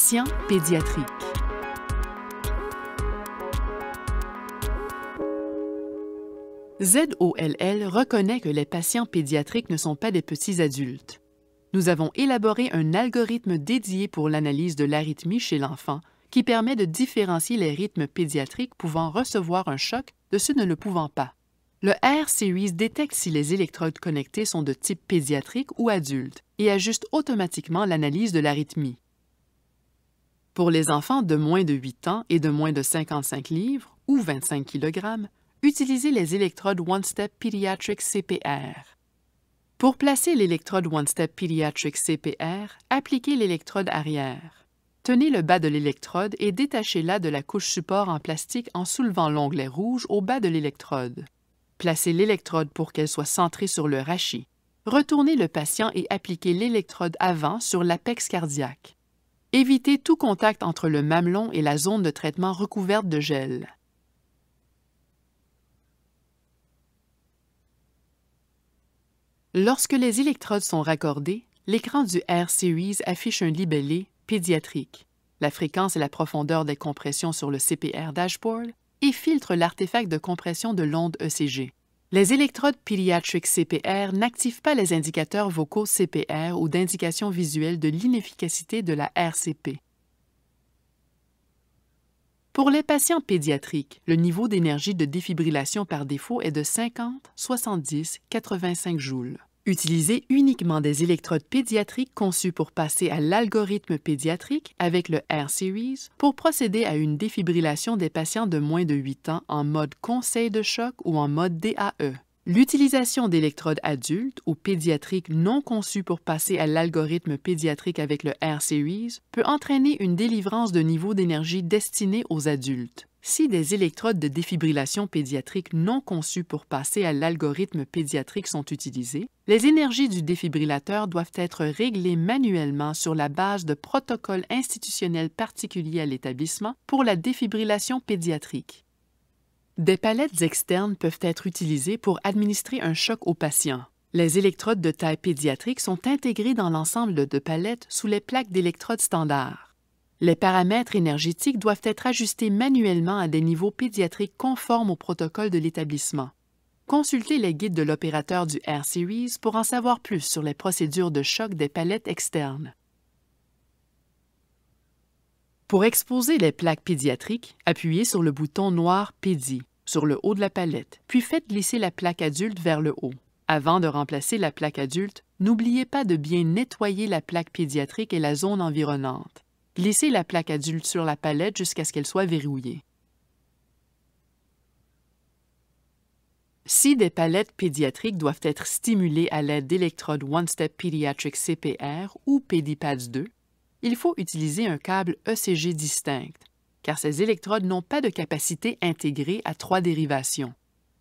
patients pédiatriques. ZOLL reconnaît que les patients pédiatriques ne sont pas des petits adultes. Nous avons élaboré un algorithme dédié pour l'analyse de l'arythmie chez l'enfant qui permet de différencier les rythmes pédiatriques pouvant recevoir un choc de ceux ne le pouvant pas. Le R-Series détecte si les électrodes connectées sont de type pédiatrique ou adulte et ajuste automatiquement l'analyse de l'arythmie. Pour les enfants de moins de 8 ans et de moins de 55 livres ou 25 kg, utilisez les électrodes One Step Pediatric CPR. Pour placer l'électrode One Step Pediatric CPR, appliquez l'électrode arrière. Tenez le bas de l'électrode et détachez-la de la couche support en plastique en soulevant l'onglet rouge au bas de l'électrode. Placez l'électrode pour qu'elle soit centrée sur le rachis. Retournez le patient et appliquez l'électrode avant sur l'apex cardiaque. Évitez tout contact entre le mamelon et la zone de traitement recouverte de gel. Lorsque les électrodes sont raccordées, l'écran du R-Series affiche un libellé pédiatrique, la fréquence et la profondeur des compressions sur le CPR dashboard et filtre l'artefact de compression de l'onde ECG. Les électrodes pédiatriques CPR n'activent pas les indicateurs vocaux CPR ou d'indication visuelle de l'inefficacité de la RCP. Pour les patients pédiatriques, le niveau d'énergie de défibrillation par défaut est de 50, 70, 85 joules. Utilisez uniquement des électrodes pédiatriques conçues pour passer à l'algorithme pédiatrique avec le R-Series pour procéder à une défibrillation des patients de moins de 8 ans en mode conseil de choc ou en mode DAE. L'utilisation d'électrodes adultes ou pédiatriques non conçues pour passer à l'algorithme pédiatrique avec le R-Series peut entraîner une délivrance de niveau d'énergie destinés aux adultes. Si des électrodes de défibrillation pédiatrique non conçues pour passer à l'algorithme pédiatrique sont utilisées, les énergies du défibrillateur doivent être réglées manuellement sur la base de protocoles institutionnels particuliers à l'établissement pour la défibrillation pédiatrique. Des palettes externes peuvent être utilisées pour administrer un choc au patient. Les électrodes de taille pédiatrique sont intégrées dans l'ensemble de palettes sous les plaques d'électrodes standards. Les paramètres énergétiques doivent être ajustés manuellement à des niveaux pédiatriques conformes au protocole de l'établissement. Consultez les guides de l'opérateur du Air Series pour en savoir plus sur les procédures de choc des palettes externes. Pour exposer les plaques pédiatriques, appuyez sur le bouton noir Pedi sur le haut de la palette, puis faites glisser la plaque adulte vers le haut. Avant de remplacer la plaque adulte, n'oubliez pas de bien nettoyer la plaque pédiatrique et la zone environnante. Glissez la plaque adulte sur la palette jusqu'à ce qu'elle soit verrouillée. Si des palettes pédiatriques doivent être stimulées à l'aide d'électrodes One Step Pediatric CPR ou PediPads 2, il faut utiliser un câble ECG distinct, car ces électrodes n'ont pas de capacité intégrée à trois dérivations.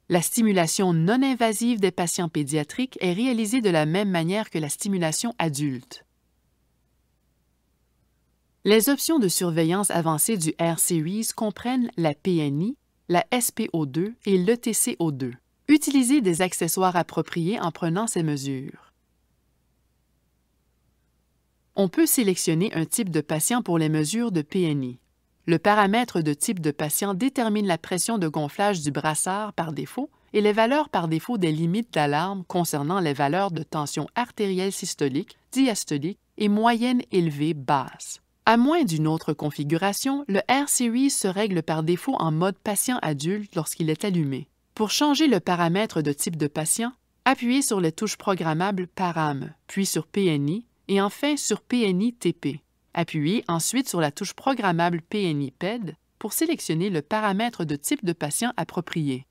La stimulation non invasive des patients pédiatriques est réalisée de la même manière que la stimulation adulte. Les options de surveillance avancée du R-Series comprennent la PNI, la SPO2 et l'ETCO2. Utilisez des accessoires appropriés en prenant ces mesures. On peut sélectionner un type de patient pour les mesures de PNI. Le paramètre de type de patient détermine la pression de gonflage du brassard par défaut et les valeurs par défaut des limites d'alarme concernant les valeurs de tension artérielle systolique, diastolique et moyenne élevée basse. À moins d'une autre configuration, le R-Series se règle par défaut en mode patient adulte lorsqu'il est allumé. Pour changer le paramètre de type de patient, appuyez sur les touches programmables Param, puis sur PNI et enfin sur PNI TP. Appuyez ensuite sur la touche programmable PNI PED pour sélectionner le paramètre de type de patient approprié.